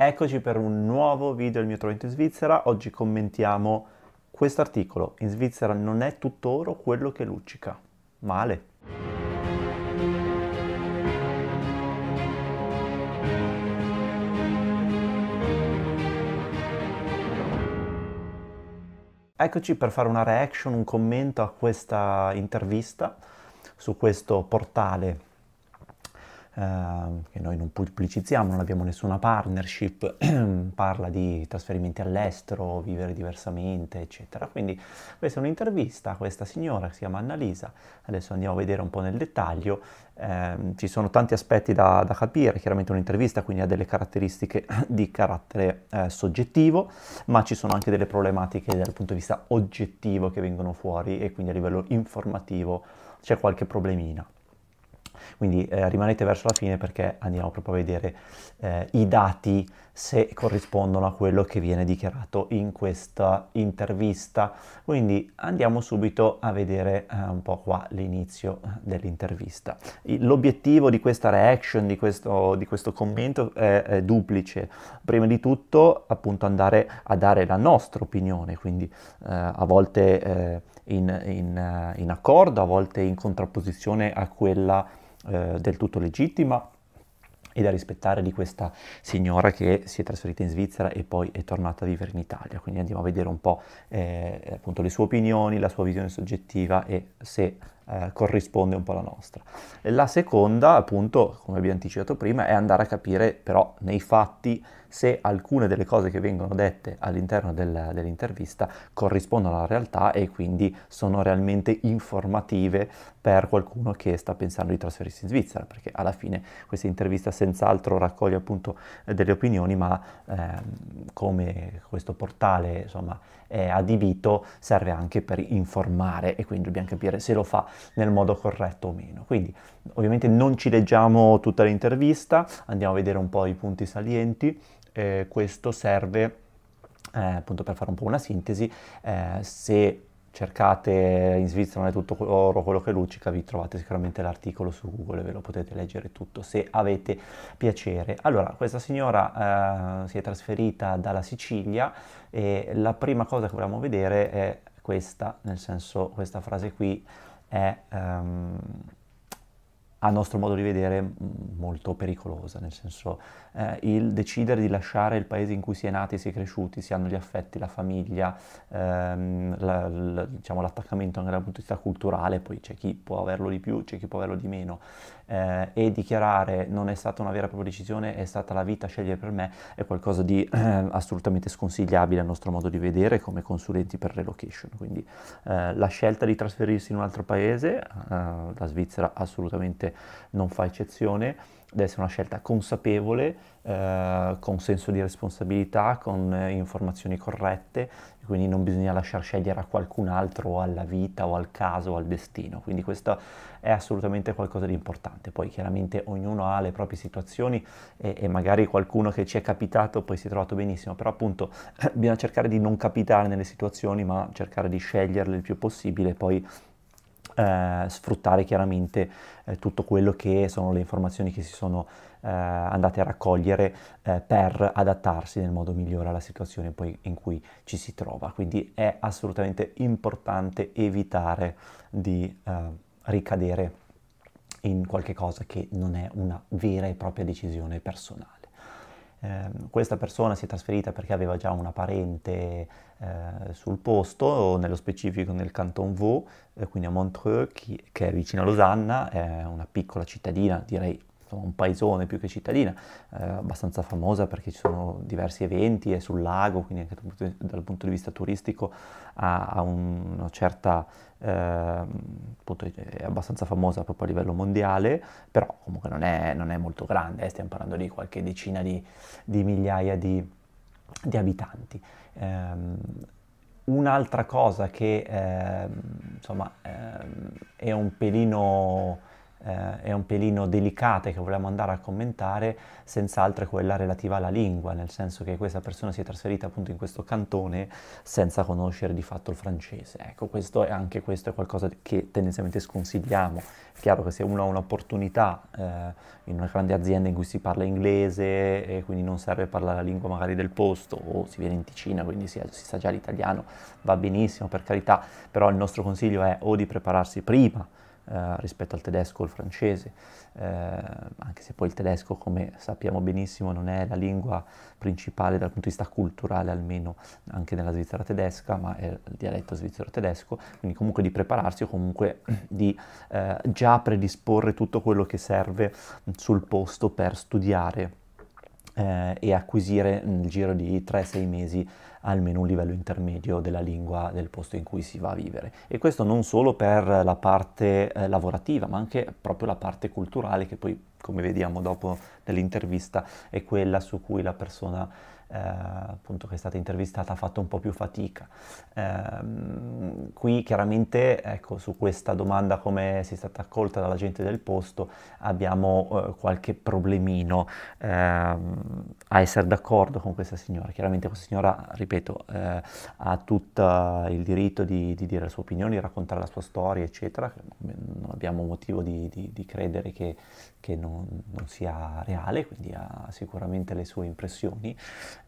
Eccoci per un nuovo video del mio trovamento in Svizzera. Oggi commentiamo questo articolo. In Svizzera non è tutto oro quello che luccica. Male. Eccoci per fare una reaction, un commento a questa intervista su questo portale Ehm, che noi non pubblicizziamo, non abbiamo nessuna partnership, parla di trasferimenti all'estero, vivere diversamente, eccetera. Quindi questa è un'intervista a questa signora che si chiama Annalisa, adesso andiamo a vedere un po' nel dettaglio, eh, ci sono tanti aspetti da, da capire, chiaramente un'intervista quindi ha delle caratteristiche di carattere eh, soggettivo, ma ci sono anche delle problematiche dal punto di vista oggettivo che vengono fuori e quindi a livello informativo c'è qualche problemina. Quindi eh, rimanete verso la fine perché andiamo proprio a vedere eh, i dati se corrispondono a quello che viene dichiarato in questa intervista. Quindi andiamo subito a vedere eh, un po' qua l'inizio eh, dell'intervista. L'obiettivo di questa reaction, di questo, di questo commento è, è, duplice. Prima di tutto appunto andare a dare la nostra opinione, quindi eh, a volte eh, in, in, in accordo, a volte in contrapposizione a quella eh, del tutto legittima e da rispettare di questa signora che si è trasferita in Svizzera e poi è tornata a vivere in Italia. Quindi andiamo a vedere un po' eh, appunto le sue opinioni, la sua visione soggettiva e se eh, corrisponde un po' alla nostra. La seconda, appunto, come abbiamo anticipato prima, è andare a capire però nei fatti se alcune delle cose che vengono dette all'interno del, dell'intervista corrispondono alla realtà e quindi sono realmente informative per qualcuno che sta pensando di trasferirsi in Svizzera, perché alla fine questa intervista senz'altro raccoglie appunto eh, delle opinioni, ma ehm, come questo portale insomma è adibito serve anche per informare e quindi dobbiamo capire se lo fa nel modo corretto o meno. Quindi ovviamente non ci leggiamo tutta l'intervista, andiamo a vedere un po' i punti salienti eh, questo serve eh, appunto per fare un po' una sintesi, eh, se cercate in Svizzera non è tutto oro quello che luccica, vi trovate sicuramente l'articolo su Google e ve lo potete leggere tutto se avete piacere. Allora, questa signora eh, si è trasferita dalla Sicilia e la prima cosa che vogliamo vedere è questa, nel senso questa frase qui è... Um, a nostro modo di vedere molto pericolosa, nel senso eh, il decidere di lasciare il paese in cui si è nati, si è cresciuti, si hanno gli affetti, la famiglia, ehm, la, la, diciamo, l'attaccamento anche dal punto di vista culturale, poi c'è chi può averlo di più, c'è chi può averlo di meno, eh, e dichiarare non è stata una vera e propria decisione, è stata la vita a scegliere per me, è qualcosa di eh, assolutamente sconsigliabile a nostro modo di vedere come consulenti per relocation, quindi eh, la scelta di trasferirsi in un altro paese, eh, la Svizzera assolutamente assolutamente non fa eccezione, deve essere una scelta consapevole, eh, con senso di responsabilità, con eh, informazioni corrette, quindi non bisogna lasciar scegliere a qualcun altro o alla vita o al caso o al destino, quindi questo è assolutamente qualcosa di importante, poi chiaramente ognuno ha le proprie situazioni e, e magari qualcuno che ci è capitato poi si è trovato benissimo, però appunto eh, bisogna cercare di non capitare nelle situazioni ma cercare di sceglierle il più possibile e poi eh, sfruttare chiaramente eh, tutto quello che sono le informazioni che si sono eh, andate a raccogliere eh, per adattarsi nel modo migliore alla situazione in cui ci si trova. Quindi è assolutamente importante evitare di eh, ricadere in qualche cosa che non è una vera e propria decisione personale. Ehm, questa persona si è trasferita perché aveva già una parente eh, sul posto, nello specifico nel Canton Vaud, eh, quindi a Montreux, chi, che è vicino a Losanna, è una piccola cittadina, direi insomma, un paesone più che cittadina, eh, abbastanza famosa perché ci sono diversi eventi, è sul lago, quindi anche dal punto, dal punto di vista turistico ha, ha una certa, eh, appunto, è abbastanza famosa proprio a livello mondiale, però comunque non è, non è molto grande, eh, stiamo parlando di qualche decina di, di migliaia di, di abitanti. Ehm, un'altra cosa che ehm, insomma, ehm, è un pelino eh, è un pelino delicata e che volevamo andare a commentare, senz'altro è quella relativa alla lingua, nel senso che questa persona si è trasferita appunto in questo cantone senza conoscere di fatto il francese. Ecco, questo è, anche questo è qualcosa che tendenzialmente sconsigliamo. È chiaro che se uno ha un'opportunità eh, in una grande azienda in cui si parla inglese e quindi non serve parlare la lingua magari del posto o si viene in Ticina quindi si, si sa già l'italiano, va benissimo per carità, però il nostro consiglio è o di prepararsi prima, eh, rispetto al tedesco o al francese, eh, anche se poi il tedesco, come sappiamo benissimo, non è la lingua principale dal punto di vista culturale, almeno anche nella Svizzera tedesca, ma è il dialetto svizzero tedesco, quindi comunque di prepararsi o comunque di eh, già predisporre tutto quello che serve sul posto per studiare eh, e acquisire nel giro di 3-6 mesi almeno un livello intermedio della lingua del posto in cui si va a vivere. E questo non solo per la parte eh, lavorativa, ma anche proprio la parte culturale che poi, come vediamo dopo nell'intervista, è quella su cui la persona eh, appunto che è stata intervistata ha fatto un po' più fatica. Ehm, qui chiaramente ecco, su questa domanda come si è stata accolta dalla gente del posto abbiamo eh, qualche problemino ehm, a essere d'accordo con questa signora. Chiaramente questa signora, ripeto, eh, ha tutto il diritto di, di dire la sua opinione, di raccontare la sua storia, eccetera. Non abbiamo motivo di, di, di credere che, che non, non, sia reale, quindi ha sicuramente le sue impressioni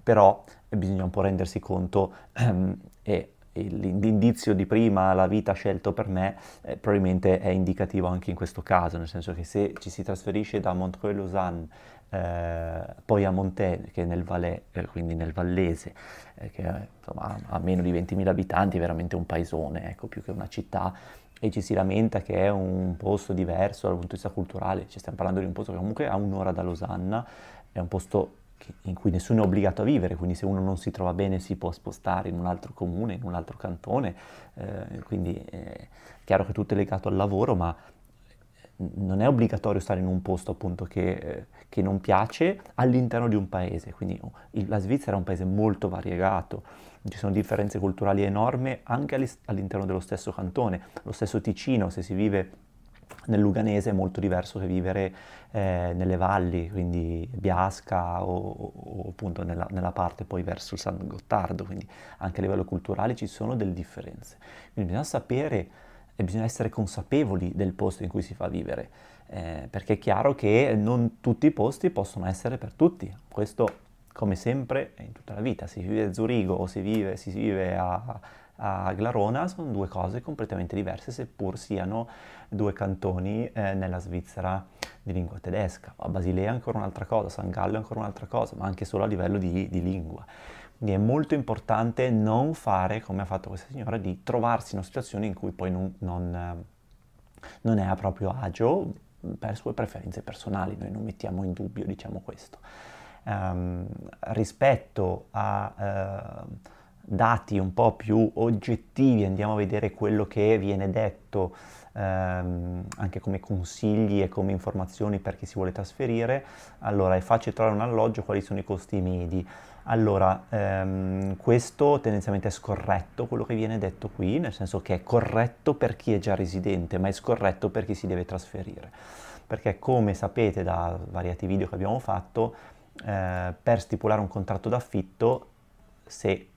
però bisogna un po' rendersi conto ehm, e l'indizio di prima, la vita scelto per me, eh, probabilmente è indicativo anche in questo caso, nel senso che se ci si trasferisce da Montreux-Lausanne eh, poi a Montè, che è nel Valais, eh, quindi nel Vallese, eh, che insomma, ha meno di 20.000 abitanti, è veramente un paesone, ecco, più che una città, e ci si lamenta che è un posto diverso dal punto di vista culturale, ci stiamo parlando di un posto che comunque ha un'ora da Losanna, è un posto in cui nessuno è obbligato a vivere, quindi se uno non si trova bene si può spostare in un altro comune, in un altro cantone, eh, quindi è eh, chiaro che tutto è legato al lavoro, ma eh, non è obbligatorio stare in un posto appunto che, eh, che non piace all'interno di un paese, quindi oh, la Svizzera è un paese molto variegato, ci sono differenze culturali enormi anche all'interno dello stesso cantone, lo stesso Ticino se si vive nel Luganese è molto diverso che vivere eh, nelle valli, quindi Biasca o, o, appunto nella, nella, parte poi verso il San Gottardo, quindi anche a livello culturale ci sono delle differenze. Quindi bisogna sapere e bisogna essere consapevoli del posto in cui si fa vivere, eh, perché è chiaro che non tutti i posti possono essere per tutti. Questo come sempre in tutta la vita, si vive a Zurigo o si vive, si vive a a Glarona sono due cose completamente diverse, seppur siano due cantoni eh, nella Svizzera di lingua tedesca. A Basilea è ancora un'altra cosa, San Gallo è ancora un'altra cosa, ma anche solo a livello di, di lingua. Quindi è molto importante non fare, come ha fatto questa signora, di trovarsi in una situazione in cui poi non, non, eh, non è a proprio agio per sue preferenze personali, noi non mettiamo in dubbio, diciamo questo. Um, rispetto a... Uh, dati un po' più oggettivi, andiamo a vedere quello che viene detto ehm, anche come consigli e come informazioni per chi si vuole trasferire, allora è facile trovare un alloggio, quali sono i costi medi? Allora, ehm, questo tendenzialmente è scorretto, quello che viene detto qui, nel senso che è corretto per chi è già residente, ma è scorretto per chi si deve trasferire, perché come sapete da variati video che abbiamo fatto, eh, per stipulare un contratto d'affitto, se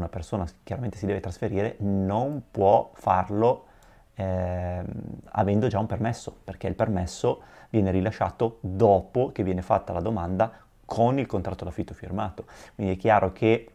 una persona chiaramente si deve trasferire, non può farlo eh, avendo già un permesso, perché il permesso viene rilasciato dopo che viene fatta la domanda con il contratto d'affitto firmato. Quindi è chiaro che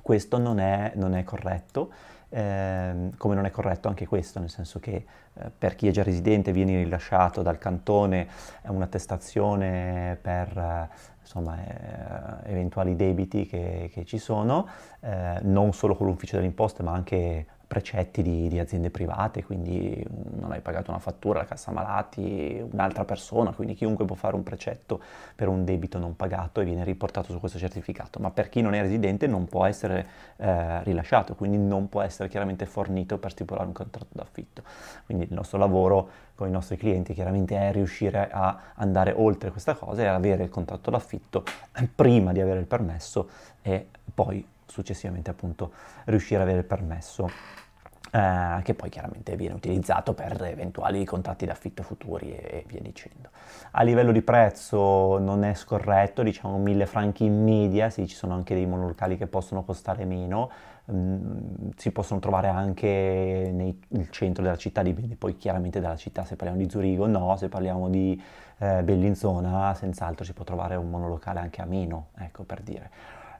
questo non è, non è corretto, eh, come non è corretto anche questo, nel senso che eh, per chi è già residente viene rilasciato dal cantone un'attestazione per insomma, eh, eventuali debiti che, che ci sono, eh, non solo con l'ufficio delle imposte ma anche precetti di, di, aziende private, quindi mm, non hai pagato una fattura, la cassa malati, un'altra persona, quindi chiunque può fare un precetto per un debito non pagato e viene riportato su questo certificato, ma per chi non è residente non può essere eh, rilasciato, quindi non può essere chiaramente fornito per stipulare un contratto d'affitto. Quindi il nostro lavoro con i nostri clienti chiaramente è riuscire a andare oltre questa cosa e avere il contratto d'affitto prima di avere il permesso e poi successivamente appunto riuscire ad avere il permesso eh, che poi chiaramente viene utilizzato per eventuali contratti d'affitto futuri e, e, via dicendo. A livello di prezzo non è scorretto, diciamo 1000 franchi in media, sì ci sono anche dei monolocali che possono costare meno, mm, si possono trovare anche nel centro della città, dipende poi chiaramente dalla città, se parliamo di Zurigo no, se parliamo di eh, Bellinzona senz'altro si può trovare un monolocale anche a meno, ecco per dire.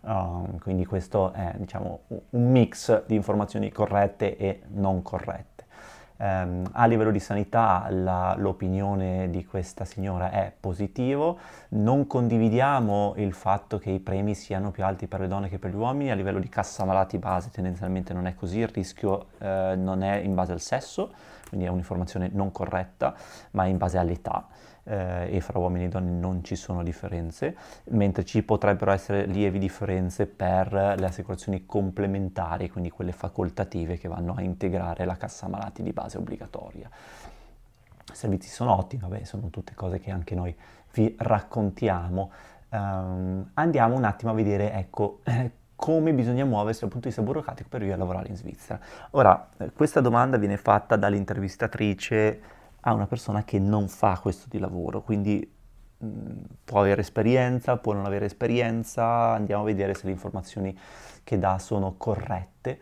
Ehm, quindi questo è diciamo, un mix di informazioni corrette e non corrette. Um, a livello di sanità la, l'opinione di questa signora è positiva, non condividiamo il fatto che i premi siano più alti per le donne che per gli uomini, a livello di cassa malati base tendenzialmente non è così, il rischio eh, non è in base al sesso, quindi è un'informazione non corretta, ma è in base all'età eh, e fra uomini e donne non ci sono differenze, mentre ci potrebbero essere lievi differenze per le assicurazioni complementari, quindi quelle facoltative che vanno a integrare la cassa malati di base obbligatoria. I servizi sono ottimi, vabbè, sono tutte cose che anche noi vi raccontiamo. Um, andiamo un attimo a vedere, ecco, come bisogna muoversi dal punto di vista burocratico per arrivare a lavorare in Svizzera. Ora, eh, questa domanda viene fatta dall'intervistatrice a una persona che non fa questo di lavoro, quindi mh, mm, può avere esperienza, può non avere esperienza, andiamo a vedere se le informazioni che dà sono corrette.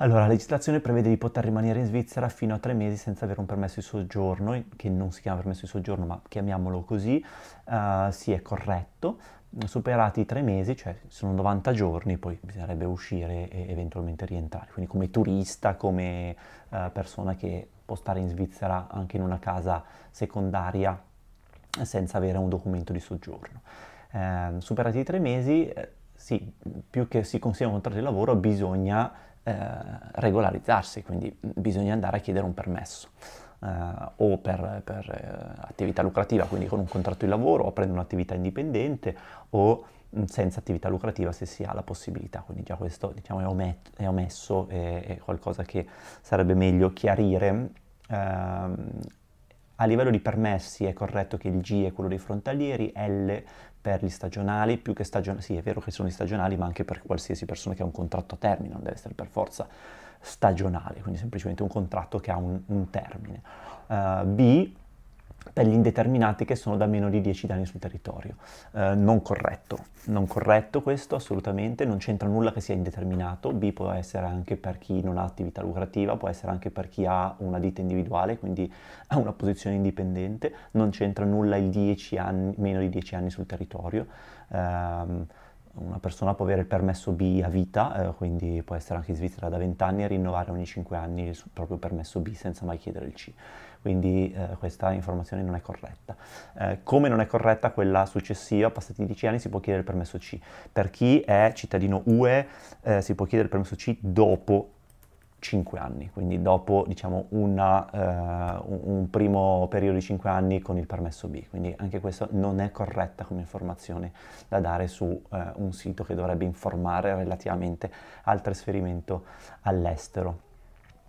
Allora, la legislazione prevede di poter rimanere in Svizzera fino a tre mesi senza avere un permesso di soggiorno, che non si chiama permesso di soggiorno, ma chiamiamolo così, uh, sì è corretto. Superati i tre mesi, cioè sono 90 giorni, poi bisognerebbe uscire e eventualmente rientrare, quindi come turista, come uh, persona che può stare in Svizzera anche in una casa secondaria eh, senza avere un documento di soggiorno. Eh, superati i tre mesi, eh, sì, più che si consiglia un contratto di lavoro bisogna eh, regolarizzarsi, quindi bisogna andare a chiedere un permesso. Uh, o per, per uh, attività lucrativa, quindi con un contratto di lavoro, o prendo un'attività indipendente, o Mm, senza attività lucrativa se si ha la possibilità, quindi già questo diciamo, è, omet- è omesso, è, è, qualcosa che sarebbe meglio chiarire. Ehm, a livello di permessi è corretto che il G è quello dei frontalieri, L per gli stagionali, più che stagionali, sì è vero che sono gli stagionali, ma anche per qualsiasi persona che ha un contratto a termine, non deve essere per forza stagionale, quindi semplicemente un contratto che ha un, un termine. Uh, B per gli indeterminati che sono da meno di 10 danni sul territorio. Eh, non corretto, non corretto questo assolutamente, non c'entra nulla che sia indeterminato, B può essere anche per chi non ha attività lucrativa, può essere anche per chi ha una ditta individuale, quindi ha una posizione indipendente, non c'entra nulla il anni, meno di 10 anni sul territorio. Eh, una persona può avere il permesso B a vita, eh, quindi può essere anche in Svizzera da 20 anni e rinnovare ogni 5 anni il proprio permesso B senza mai chiedere il C. Quindi eh, questa informazione non è corretta. Eh, come non è corretta quella successiva, passati 10 anni si può chiedere il permesso C. Per chi è cittadino UE eh, si può chiedere il permesso C dopo 5 anni, quindi dopo diciamo, una, uh, un primo periodo di 5 anni con il permesso B, quindi anche questo non è corretta come informazione da dare su uh, un sito che dovrebbe informare relativamente al trasferimento all'estero.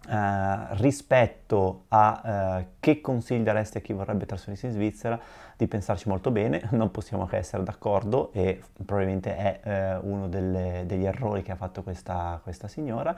Uh, rispetto a che consigli daresti a chi vorrebbe trasferirsi in Svizzera, di pensarci molto bene, non possiamo che essere d'accordo e probabilmente è uno delle, degli errori che ha fatto questa, questa signora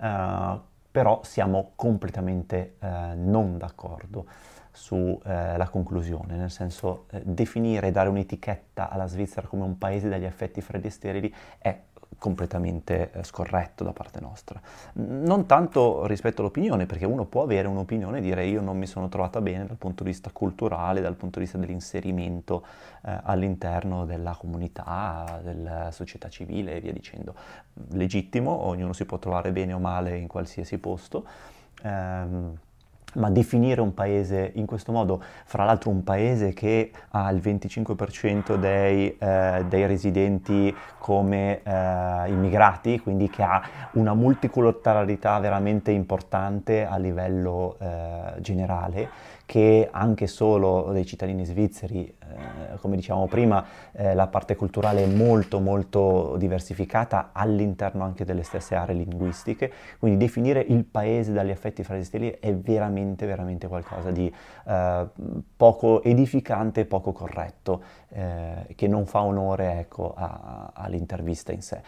eh, però siamo completamente eh, non d'accordo sulla eh, conclusione, nel senso eh, definire, dare un'etichetta alla Svizzera come un paese dagli effetti freddi e sterili è completamente eh, scorretto da parte nostra. Non tanto rispetto all'opinione, perché uno può avere un'opinione e dire io non mi sono trovata bene dal punto di vista culturale, dal punto di vista dell'inserimento eh, all'interno della comunità, della società civile e via dicendo. Legittimo, ognuno si può trovare bene o male in qualsiasi posto. Ehm, ma definire un paese in questo modo, fra l'altro un paese che ha il 25% dei, eh, dei, residenti come eh, immigrati, quindi che ha una multiculturalità veramente importante a livello eh, generale, che anche solo dei cittadini svizzeri, eh, come dicevamo prima, eh, la parte culturale è molto molto diversificata all'interno anche delle stesse aree linguistiche, quindi definire il paese dagli affetti frasistili è veramente veramente qualcosa di eh, poco edificante, e poco corretto, eh, che non fa onore ecco, all'intervista in sé.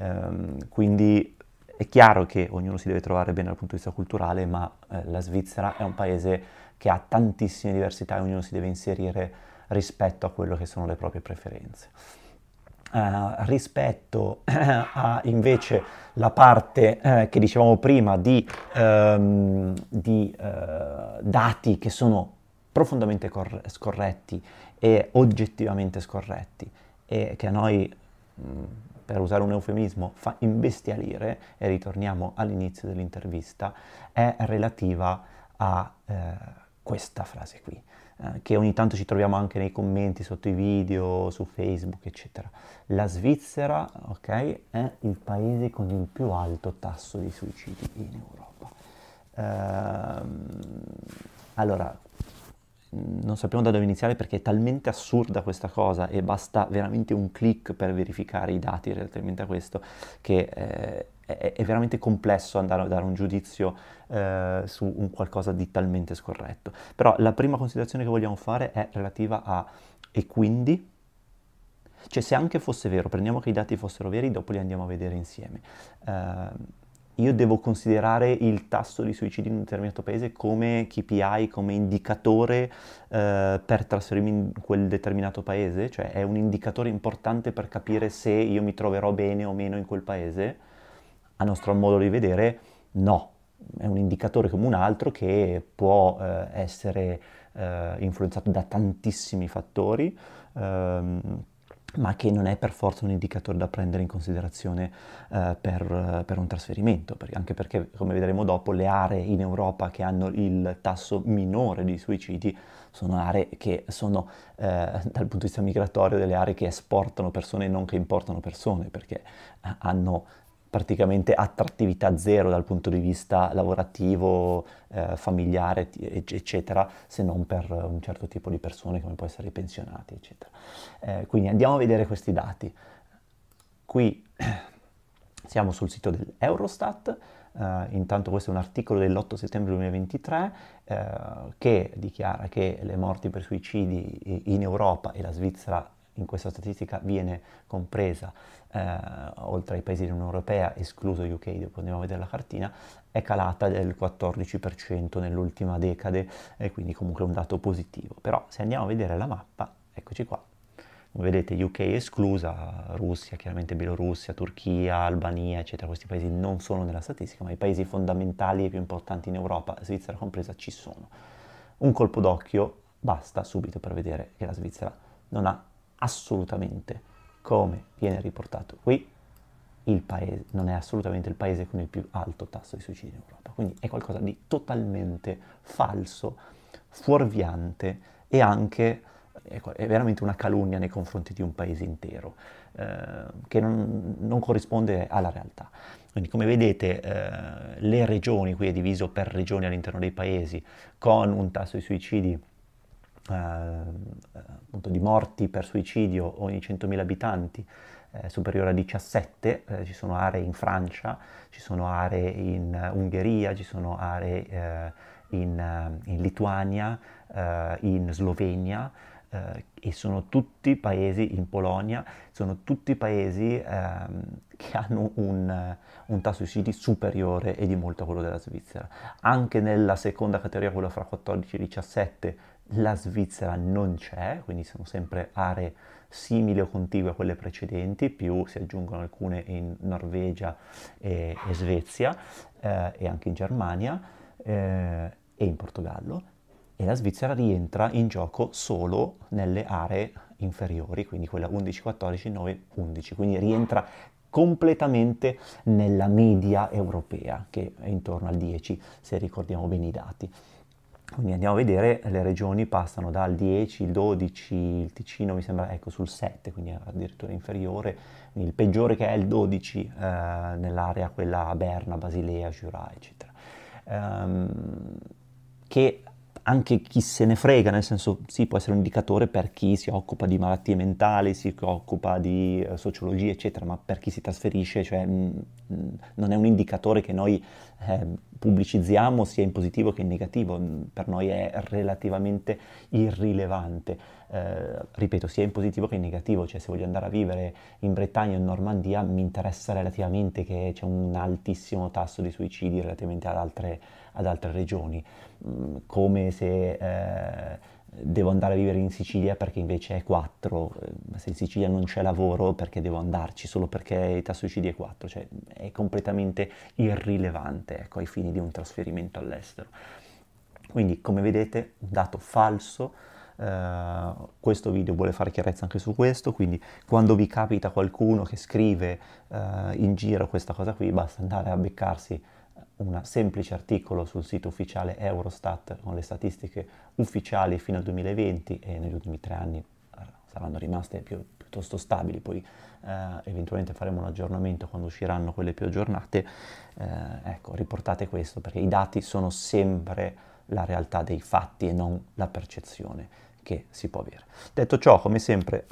Ehm, quindi è chiaro che ognuno si deve trovare bene dal punto di vista culturale, ma eh, la Svizzera è un paese che ha tantissime diversità e ognuno si deve inserire rispetto a quello che sono le proprie preferenze. Uh, rispetto a invece la parte eh, che dicevamo prima di, um, di uh, dati che sono profondamente cor- scorretti e oggettivamente scorretti e che a noi mh, mm, per usare un eufemismo, fa imbestialire, e ritorniamo all'inizio dell'intervista, è relativa a eh, questa frase qui, eh, che ogni tanto ci troviamo anche nei commenti sotto i video, su Facebook, eccetera. La Svizzera, ok, è il paese con il più alto tasso di suicidi in Europa. Ehm, allora, non sappiamo da dove iniziare perché è talmente assurda questa cosa e basta veramente un clic per verificare i dati relativamente a questo che eh, è, è, veramente complesso andare a dare un giudizio eh, su un qualcosa di talmente scorretto. Però la prima considerazione che vogliamo fare è relativa a e quindi cioè se anche fosse vero, prendiamo che i dati fossero veri, dopo li andiamo a vedere insieme. Eh, io devo considerare il tasso di suicidi in un determinato paese come KPI, come indicatore eh, per trasferirmi in quel determinato paese, cioè è un indicatore importante per capire se io mi troverò bene o meno in quel paese? A nostro modo di vedere, no, è un indicatore come un altro che può eh, essere eh, influenzato da tantissimi fattori. Ehm, ma che non è per forza un indicatore da prendere in considerazione eh, per, per, un trasferimento, anche perché come vedremo dopo le aree in Europa che hanno il tasso minore di suicidi sono aree che sono eh, dal punto di vista migratorio delle aree che esportano persone e non che importano persone, perché eh, hanno praticamente attrattività zero dal punto di vista lavorativo, eh, familiare, eccetera, se non per un certo tipo di persone come può essere i pensionati, eccetera. Eh, quindi andiamo a vedere questi dati. Qui siamo sul sito dell'Eurostat, Uh, intanto questo è un articolo dell'8 settembre 2023 uh, eh, che dichiara che le morti per suicidi in Europa e la Svizzera in questa statistica viene compresa, eh, oltre ai paesi dell'Unione Europea, escluso UK, dopo andiamo a vedere la cartina, è calata del 14% nell'ultima decade, e quindi comunque un dato positivo. Però se andiamo a vedere la mappa, eccoci qua, vedete UK esclusa, Russia, chiaramente Bielorussia, Turchia, Albania, eccetera, questi paesi non sono nella statistica, ma i paesi fondamentali e più importanti in Europa, Svizzera compresa, ci sono. Un colpo d'occhio basta subito per vedere che la Svizzera non ha assolutamente, come viene riportato qui, il paese, non è assolutamente il paese con il più alto tasso di suicidi in Europa. Quindi è qualcosa di totalmente falso, fuorviante e anche ecco, è veramente una calunnia nei confronti di un paese intero, eh, che non, non, corrisponde alla realtà. Quindi come vedete eh, le regioni, qui è diviso per regioni all'interno dei paesi, con un tasso di suicidi eh, appunto di morti per suicidio ogni 100.000 abitanti eh, superiore a 17, eh, ci sono aree in Francia, ci sono aree in eh, Ungheria, ci sono aree eh, in, in, Lituania, uh, in Slovenia e sono tutti paesi in Polonia, sono tutti paesi ehm, che hanno un, un tasso di suicidi superiore e di molto a quello della Svizzera. Anche nella seconda categoria, quella fra 14 e 17, la Svizzera non c'è, quindi sono sempre aree simili o contigue a quelle precedenti, più si aggiungono alcune in Norvegia e, e Svezia eh, e anche in Germania eh, e in Portogallo e la Svizzera rientra in gioco solo nelle aree inferiori, quindi quella 11, 14, 9, 11, quindi rientra completamente nella media europea che è intorno al 10 se ricordiamo bene i dati quindi andiamo a vedere, le regioni passano dal 10, il 12, il Ticino mi sembra ecco sul 7, quindi addirittura inferiore, quindi il peggiore che è il 12 eh, nell'area quella Berna, Basilea, Jura, eccetera. Um, che anche chi se ne frega, nel senso sì, può essere un indicatore per chi si occupa di malattie mentali, si occupa di eh, sociologia, eccetera, ma per chi si trasferisce, cioè, mm, mm, non è un indicatore che noi eh, pubblicizziamo sia in positivo che in negativo, mm, per noi è relativamente irrilevante, eh, ripeto, sia in positivo che in negativo, cioè se voglio andare a vivere in Bretagna o in Normandia mi interessa relativamente che c'è un altissimo tasso di suicidi relativamente ad altre ad altre regioni, mm, come se eh, devo andare a vivere in Sicilia perché invece è 4, eh, se in Sicilia non c'è lavoro perché devo andarci solo perché il tasso di suicidi è 4, cioè è completamente irrilevante ecco, ai fini di un trasferimento all'estero. Quindi come vedete un dato falso, Uh, questo video vuole fare chiarezza anche su questo, quindi quando vi capita qualcuno che scrive uh, in giro questa cosa qui, basta andare a beccarsi un semplice articolo sul sito ufficiale Eurostat con le statistiche ufficiali fino al 2020 e negli ultimi tre anni eh, saranno rimaste più, piuttosto stabili, poi eh, eventualmente faremo un aggiornamento quando usciranno quelle più aggiornate, eh, ecco, riportate questo perché i dati sono sempre la realtà dei fatti e non la percezione che si può avere. Detto ciò, come sempre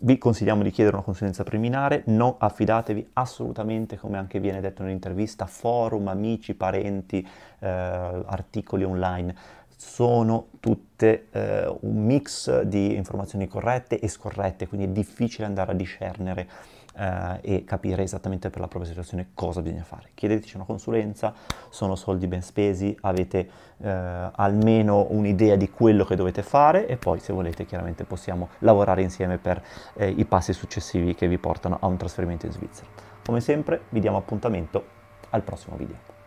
vi consigliamo di chiedere una consulenza preliminare, non affidatevi assolutamente, come anche viene detto nell'intervista, forum, amici, parenti, eh, articoli online. Sono tutte eh, un mix di informazioni corrette e scorrette, quindi è difficile andare a discernere eh, e capire esattamente per la propria situazione cosa bisogna fare. Chiedeteci una consulenza, sono soldi ben spesi, avete eh, almeno un'idea di quello che dovete fare e poi se volete chiaramente possiamo lavorare insieme per eh, i passi successivi che vi portano a un trasferimento in Svizzera. Come sempre vi diamo appuntamento al prossimo video.